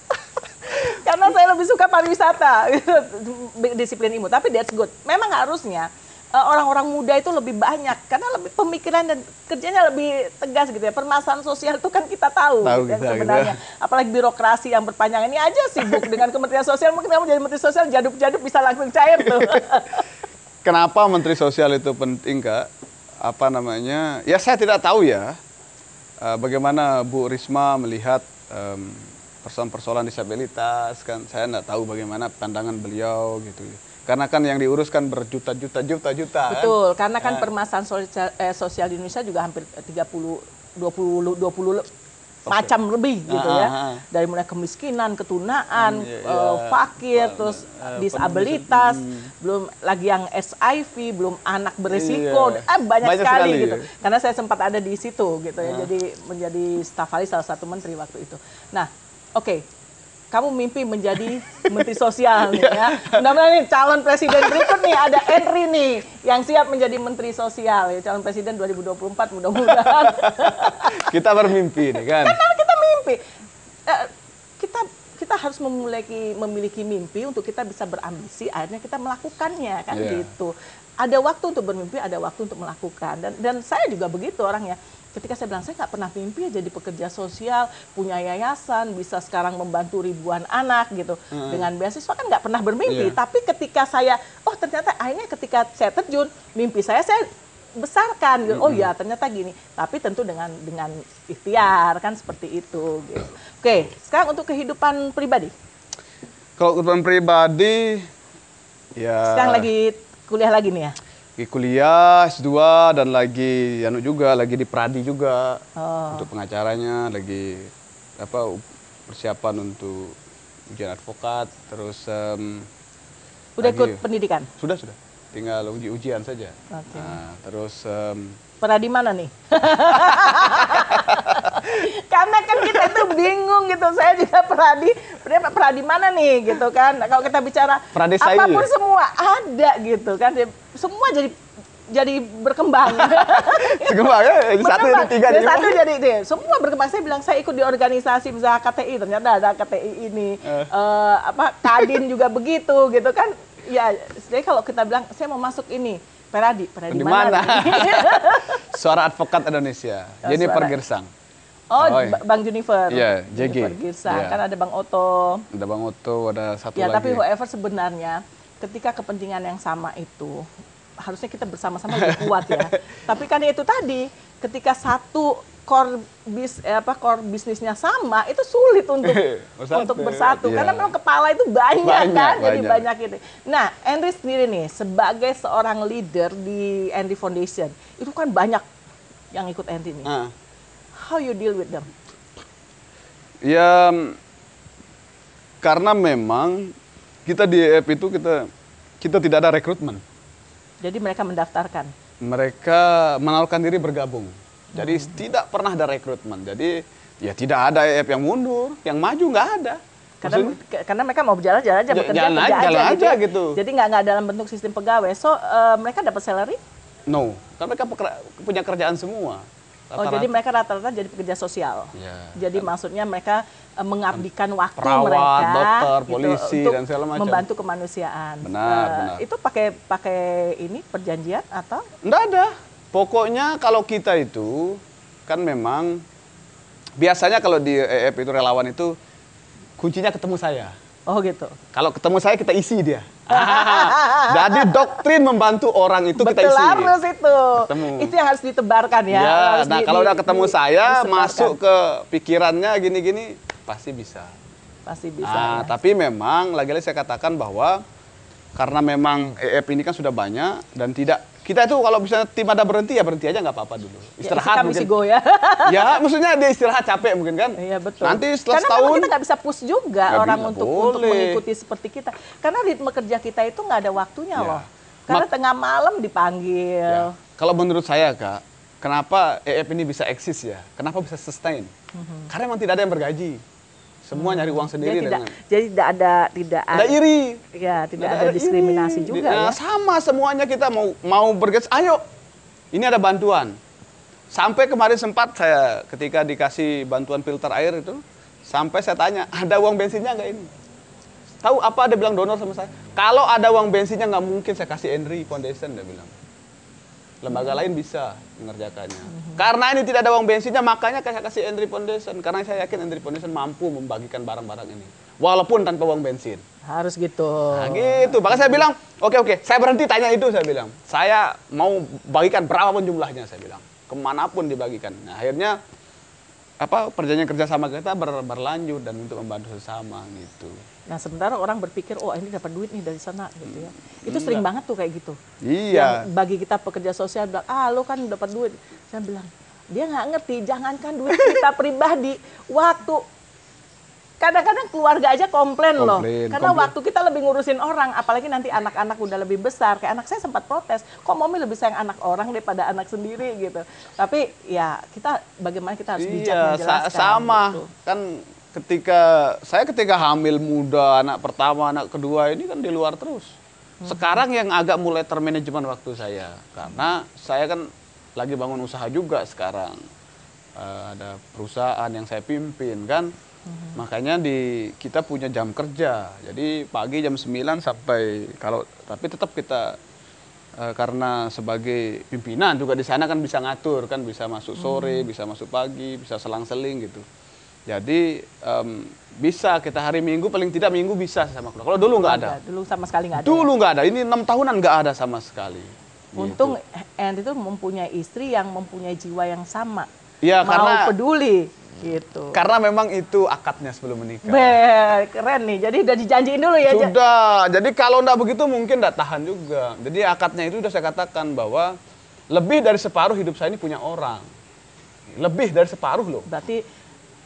Karena saya lebih suka pariwisata, disiplin ilmu. Tapi that's good. Memang harusnya Eh, orang-orang muda itu lebih banyak karena lebih pemikiran dan kerjanya lebih tegas gitu ya. Permasalahan sosial itu kan kita tahu, tahu gitu kan kita, gitu ya. sebenarnya. Kita. Apalagi birokrasi yang berpanjang ini aja sibuk dengan Kementerian Sosial. Mungkin kamu jadi Menteri Sosial jaduk-jaduk bisa langsung cair tuh. Kenapa Menteri Sosial itu penting, Kak? Apa namanya? Ya saya tidak tahu ya. Eh, bagaimana Bu Risma melihat persoalan-persoalan disabilitas kan saya nggak tahu bagaimana pandangan beliau gitu ya. Karena kan yang diuruskan berjuta-juta juta-juta. Kan? Betul, kan? karena kan nah. permasalahan sosial, eh, sosial di Indonesia juga hampir 30 20 20 macam lebih gitu ah, ya. Ah, ah. Dari mulai kemiskinan, ketunaan, Uh, fakir, terus uh, disabilitas, hmm. belum lagi yang SIV, belum anak berisiko, iya. eh, banyak, banyak sekali, sekali gitu. Karena saya sempat ada di situ gitu ya. Jadi menjadi staf ahli salah satu menteri waktu itu. Nah, oke. Okay kamu mimpi menjadi menteri sosial nih ya. Mudah-mudahan nih calon presiden berikut nih ada Henry nih yang siap menjadi menteri sosial ya calon presiden 2024 mudah-mudahan. kita bermimpi nih kan? kan. Karena kita mimpi. Eh, kita kita harus memiliki memiliki mimpi untuk kita bisa berambisi akhirnya kita melakukannya kan yeah. gitu. Ada waktu untuk bermimpi, ada waktu untuk melakukan dan dan saya juga begitu orangnya ketika saya bilang saya nggak pernah mimpi ya jadi pekerja sosial punya yayasan bisa sekarang membantu ribuan anak gitu hmm. dengan beasiswa kan nggak pernah bermimpi yeah. tapi ketika saya oh ternyata akhirnya ketika saya terjun mimpi saya saya besarkan gitu. Oh ya ternyata gini. Tapi tentu dengan dengan ikhtiar kan seperti itu gitu. Oke, sekarang untuk kehidupan pribadi. Kalau kehidupan pribadi ya Sekarang lagi kuliah lagi nih ya kuliah S2 dan lagi anu juga lagi di Pradi juga oh. untuk pengacaranya lagi apa persiapan untuk ujian advokat terus um, udah lagi, ikut pendidikan sudah sudah tinggal uji ujian saja okay. nah, terus um, pernah di mana nih karena kan kita itu bingung gitu saya juga peradi peradi mana nih gitu kan kalau kita bicara Pradesai. apapun semua ada gitu kan semua jadi jadi berkembang. berkembang ya, jadi satu, jadi tiga, jadi satu, jadi deh. Semua berkembang. Saya bilang saya ikut di organisasi misalnya KTI, ternyata ada KTI ini, uh. Uh, apa Kadin juga begitu, gitu kan? Ya, jadi kalau kita bilang saya mau masuk ini, Peradi, Peradi di mana? mana? Suara Advokat Indonesia, oh, jadi suara. Oh, oh iya. Bang Junifer. Iya, yeah, JG. Junifer Yeah. Kan ada Bang Oto. Ada Bang Oto, ada satu ya, lagi. Ya, tapi whoever sebenarnya ketika kepentingan yang sama itu harusnya kita bersama-sama lebih kuat ya. Tapi kan itu tadi ketika satu core bis eh, apa core bisnisnya sama itu sulit untuk Bersatu, untuk bersatu iya. karena memang kepala itu banyak, banyak kan banyak. jadi banyak itu. Nah, Henry sendiri nih sebagai seorang leader di Henry Foundation itu kan banyak yang ikut Henry nih. Uh. How you deal with them? Ya karena memang kita di EF itu kita kita tidak ada rekrutmen. Jadi mereka mendaftarkan. Mereka menawarkan diri bergabung. Jadi hmm. tidak pernah ada rekrutmen. Jadi ya tidak ada EF yang mundur, yang maju nggak ada. Karena, karena mereka mau berjalan aja, bekerja jalan jalan aja, jalan aja, gitu ya. aja gitu. Jadi nggak nggak dalam bentuk sistem pegawai. So uh, mereka dapat salary? No, karena mereka punya kerjaan semua. Rata -rata. Oh, jadi mereka rata-rata jadi pekerja sosial. Ya, jadi kan. maksudnya mereka eh, mengabdikan waktu Perawat, mereka, dokter, gitu, polisi untuk dan segala macam. Membantu kemanusiaan. Benar, uh, benar. Itu pakai pakai ini perjanjian atau? Enggak ada. Pokoknya kalau kita itu kan memang biasanya kalau di EF e itu relawan itu kuncinya ketemu saya. Oh gitu. Kalau ketemu saya kita isi dia. jadi doktrin membantu orang itu Betul kita isi. Betul harus itu. Ketemu. Itu yang harus ditebarkan ya. ya harus nah di, kalau udah ketemu di, saya di masuk ke pikirannya gini-gini pasti bisa. Pasti nah, bisa. Nah, ya. tapi memang lagi-lagi saya katakan bahwa karena memang EF ini kan sudah banyak dan tidak kita itu kalau bisa tim ada berhenti ya berhenti aja nggak apa-apa dulu. Ya, istirahat ya, mungkin. Go ya. ya, maksudnya dia istirahat capek mungkin kan. Iya betul. Nanti setelah Karena setahun. Karena kita nggak bisa push juga orang bisa, untuk, boleh. untuk mengikuti seperti kita. Karena ritme kerja kita itu nggak ada waktunya ya. loh. Karena Ma tengah malam dipanggil. Ya. Kalau menurut saya kak, kenapa EF ini bisa eksis ya? Kenapa bisa sustain? Mm -hmm. Karena memang tidak ada yang bergaji. Semua nyari uang sendiri jadi tidak, dengan. Jadi tidak ada tidak ada iri. Ya, tidak, ada, ada diskriminasi iri. juga nah, ya. Sama semuanya kita mau mau bergerak. Ayo. Ini ada bantuan. Sampai kemarin sempat saya ketika dikasih bantuan filter air itu, sampai saya tanya, ada uang bensinnya nggak ini? Tahu apa dia bilang donor sama saya? Kalau ada uang bensinnya nggak mungkin saya kasih Henry Foundation dia bilang lembaga hmm. lain bisa mengerjakannya. hmm Karena ini tidak ada uang bensinnya, makanya saya kasih Andri Foundation. Karena saya yakin Andri Foundation mampu membagikan barang-barang ini. Walaupun tanpa uang bensin. Harus gitu. Nah, gitu. Maka saya bilang, oke oke, saya berhenti tanya itu, saya bilang. Saya mau bagikan berapapun jumlahnya, saya bilang. Kemanapun dibagikan. Nah, akhirnya apa perjanjian kerjasama kita ber, berlanjut dan untuk membantu sesama gitu. Nah sementara orang berpikir oh ini dapat duit nih dari sana gitu ya. Hmm. Itu sering banget tuh kayak gitu. Iya. Yang bagi kita pekerja sosial bilang ah lo kan dapat duit. Saya bilang dia nggak ngerti jangankan duit kita pribadi waktu kadang-kadang keluarga aja komplain, komplain loh karena komplain. waktu kita lebih ngurusin orang apalagi nanti anak-anak udah lebih besar kayak anak saya sempat protes kok momi lebih sayang anak orang daripada anak sendiri gitu tapi ya kita bagaimana kita harus bijak iya, menjelaskan sama gitu. kan ketika saya ketika hamil muda anak pertama anak kedua ini kan di luar terus hmm. sekarang yang agak mulai termanajemen waktu saya karena saya kan lagi bangun usaha juga sekarang uh, ada perusahaan yang saya pimpin kan uh-huh. makanya di kita punya jam kerja jadi pagi jam 9 sampai kalau tapi tetap kita eh, karena sebagai pimpinan juga di sana kan bisa ngatur kan bisa masuk sore hmm bisa masuk pagi bisa selang-seling gitu jadi um, bisa kita hari Minggu paling tidak Minggu bisa sama keluarga. Kalau dulu nggak ada. Iya, ada. Dulu sama sekali nggak ada. Dulu nggak ada. Ini enam tahunan nggak ada sama sekali. Untung gitu. itu mempunyai istri yang mempunyai jiwa yang sama. Iya karena peduli gitu. Karena memang itu akadnya sebelum menikah. Be, keren nih. Jadi udah dijanjiin dulu ya. Sudah. Jadi kalau nggak begitu mungkin nggak tahan juga. Jadi akadnya itu udah saya katakan bahwa lebih dari separuh hidup saya ini punya orang. Lebih dari separuh loh. Berarti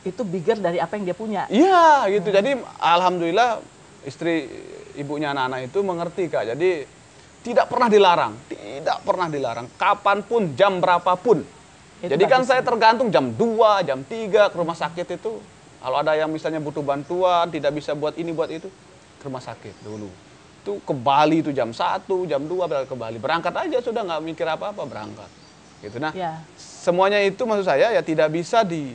itu bigger dari apa yang dia punya. Iya, gitu. Hmm. Jadi alhamdulillah istri ibunya anak-anak itu mengerti Kak. Jadi tidak pernah dilarang, tidak pernah dilarang kapanpun jam berapapun. Itu Jadi kan saya tergantung jam 2, jam 3 ke rumah sakit itu. Kalau ada yang misalnya butuh bantuan, tidak bisa buat ini buat itu, ke rumah sakit dulu itu ke Bali itu jam 1, jam 2 berangkat ke Bali. Berangkat aja sudah nggak mikir apa-apa berangkat. Gitu nah. Ya. Semuanya itu maksud saya ya tidak bisa di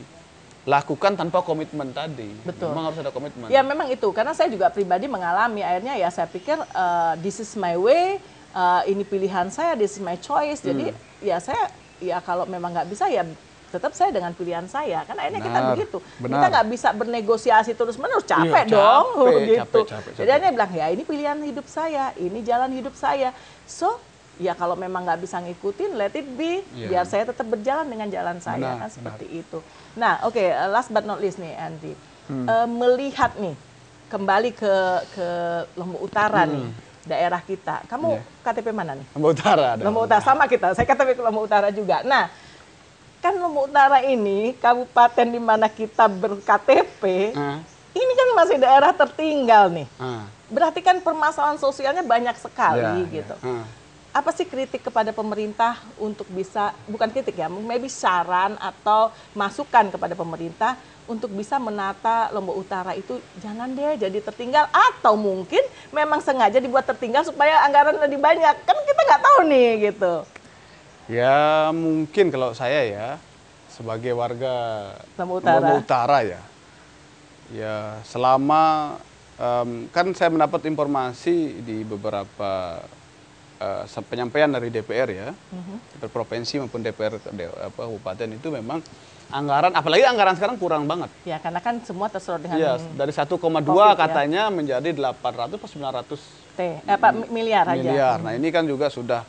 lakukan tanpa komitmen tadi. Betul. Memang harus ada komitmen. Ya memang itu, karena saya juga pribadi mengalami akhirnya ya saya pikir uh, this is my way, uh, ini pilihan saya, this is my choice. Hmm. Jadi ya saya ya kalau memang nggak bisa ya tetap saya dengan pilihan saya Karena ini kita begitu benar. kita nggak bisa bernegosiasi terus menerus capek iya, dong capek, gitu capek, capek, capek. jadi bilang ya ini pilihan hidup saya ini jalan hidup saya so ya kalau memang nggak bisa ngikutin let it be yeah. biar saya tetap berjalan dengan jalan saya benar, kan seperti benar. itu nah oke okay, last but not least nih Andy hmm. uh, melihat nih kembali ke ke Lombok Utara hmm. nih daerah kita kamu yeah. KTP mana nih Lombok Utara Lombok Utara sama kita saya KTP ke Lombok Utara juga nah kan Lombok Utara ini kabupaten di mana kita berKTP uh. Hmm. ini kan masih daerah tertinggal nih uh. berarti kan permasalahan sosialnya banyak sekali yeah, ya. gitu yeah. Hmm. Uh apa sih kritik kepada pemerintah untuk bisa bukan kritik ya, maybe saran atau masukan kepada pemerintah untuk bisa menata Lombok Utara itu jangan deh jadi tertinggal atau mungkin memang sengaja dibuat tertinggal supaya anggaran lebih banyak kan kita nggak tahu nih gitu. Ya mungkin kalau saya ya sebagai warga Lombok Utara, Lombok Utara ya, ya selama um, kan saya mendapat informasi di beberapa uh, penyampaian dari DPR ya, uh-huh. provinsi maupun DPR eh, kabupaten itu memang anggaran, apalagi anggaran sekarang kurang banget. Ya, karena kan semua terserot dengan iya, ya, dari 1,2 katanya menjadi 800 atau 900 T, eh, apa, miliar, miliar aja. Miliar. Nah, ini kan juga sudah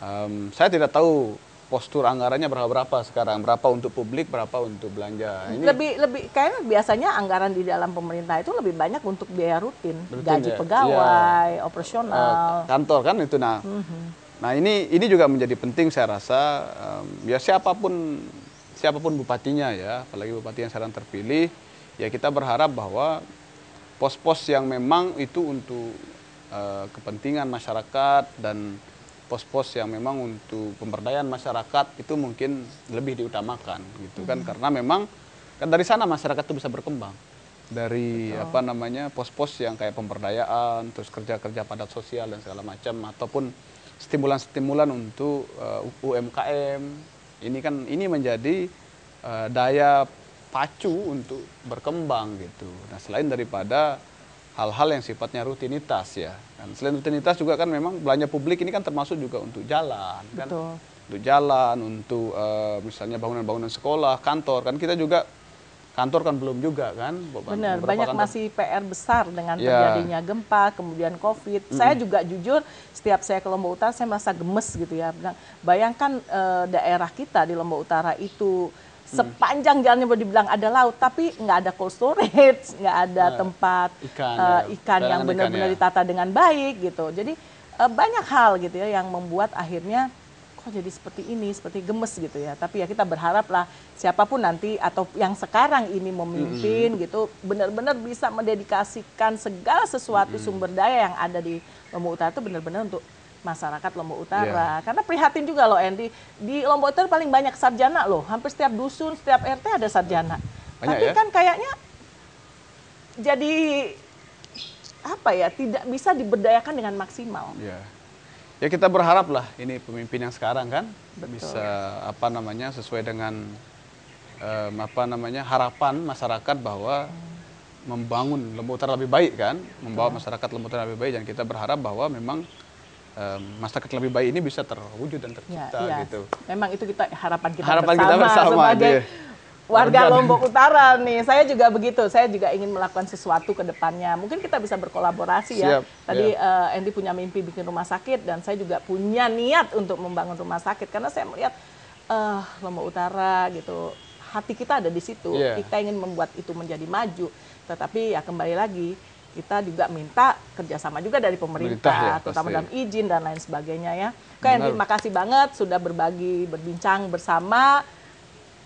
um, saya tidak tahu postur anggarannya berapa berapa sekarang berapa untuk publik berapa untuk belanja ini lebih lebih kayaknya biasanya anggaran di dalam pemerintah itu lebih banyak untuk biaya rutin, rutin ya? gaji ya? pegawai ya. operasional uh, kantor kan itu nah mm -hmm. nah ini ini juga menjadi penting saya rasa um, ya siapapun siapapun bupatinya ya apalagi bupati yang sekarang terpilih ya kita berharap bahwa pos-pos yang memang itu untuk uh, kepentingan masyarakat dan pos-pos yang memang untuk pemberdayaan masyarakat itu mungkin lebih diutamakan gitu kan hmm. karena memang kan dari sana masyarakat itu bisa berkembang dari Betul. apa namanya pos-pos yang kayak pemberdayaan terus kerja-kerja padat sosial dan segala macam ataupun stimulan-stimulan untuk uh, eh, UMKM ini kan ini menjadi uh, daya pacu untuk berkembang gitu. Nah, selain daripada hal-hal yang sifatnya rutinitas ya. Dan selain rutinitas juga kan memang belanja publik ini kan termasuk juga untuk jalan kan. Betul. Untuk jalan, untuk uh, misalnya bangunan-bangunan sekolah, kantor kan kita juga kantor kan belum juga kan. Benar, banyak kantor. masih PR besar dengan ya. terjadinya gempa, kemudian Covid. hmm Saya juga jujur setiap saya ke Lombok Utara saya merasa gemes gitu ya. Bayangkan uh, daerah kita di Lombok Utara itu Hmm. sepanjang jalannya boleh dibilang ada laut tapi nggak ada cold storage nggak ada nah, tempat ikan, uh, ikan yang benar-benar ya. ditata dengan baik gitu jadi uh, banyak hal gitu ya yang membuat akhirnya kok jadi seperti ini seperti gemes gitu ya tapi ya kita berharaplah siapapun nanti atau yang sekarang ini memimpin mm -hmm. gitu benar-benar bisa mendedikasikan segala sesuatu mm -hmm. sumber daya yang ada di Lombok Utara itu benar-benar untuk masyarakat Lombok Utara. Yeah. Karena prihatin juga loh Andy, di Lombok Utara paling banyak sarjana loh. Hampir setiap dusun, setiap RT ada sarjana. Banyak Tapi ya? kan kayaknya jadi apa ya, tidak bisa diberdayakan dengan maksimal. Yeah. Ya kita berharap lah ini pemimpin yang sekarang kan Betul. bisa apa namanya sesuai dengan um, apa namanya harapan masyarakat bahwa hmm. membangun Lombok Utara lebih baik kan, membawa masyarakat Lombok Utara lebih baik dan kita berharap bahwa memang um, masyarakat lebih baik ini bisa terwujud dan tercipta ya, ya. gitu. Memang itu kita harapan kita harapan bersama, kita bersama sebagai dia. warga Lombok Utara nih. Saya juga begitu. Saya juga ingin melakukan sesuatu ke depannya. Mungkin kita bisa berkolaborasi ya. Siap, ya. Tadi ya. Uh, Andy punya mimpi bikin rumah sakit dan saya juga punya niat untuk membangun rumah sakit karena saya melihat uh, Lombok Utara gitu. Hati kita ada di situ. Yeah. Kita ingin membuat itu menjadi maju. Tetapi ya kembali lagi kita juga minta kerjasama juga dari pemerintah, pemerintah ya, terutama dalam izin dan lain sebagainya ya. Kak Henry, kasih banget sudah berbagi, berbincang bersama.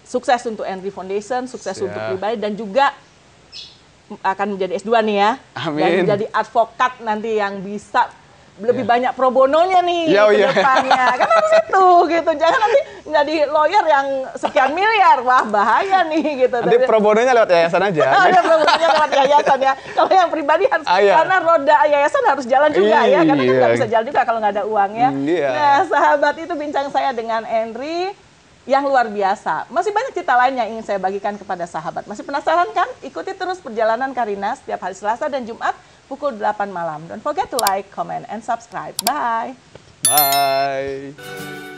Sukses untuk Henry Foundation, sukses Siap. untuk pribadi dan juga akan menjadi S2 nih ya. Amin. Dan menjadi advokat nanti yang bisa lebih yeah. banyak pro bononya nih yeah, gitu oh, yeah. depannya. kan harus itu gitu. Jangan nanti jadi lawyer yang sekian miliar. Wah, bahaya nih gitu. Nanti pro bononya lewat yayasan aja. Ada iya, pro bononya lewat yayasan ya. Kalau yang pribadi harus ah, yeah. karena roda yayasan harus jalan juga yeah. ya. Karena kan nggak iya. bisa jalan juga kalau nggak ada uangnya. Hmm, yeah. Nah, sahabat itu bincang saya dengan Henry yang luar biasa. Masih banyak cerita lain yang ingin saya bagikan kepada sahabat. Masih penasaran kan? Ikuti terus perjalanan Karina setiap hari Selasa dan Jumat pukul 8 malam. Don't forget to like, comment, and subscribe. Bye! Bye!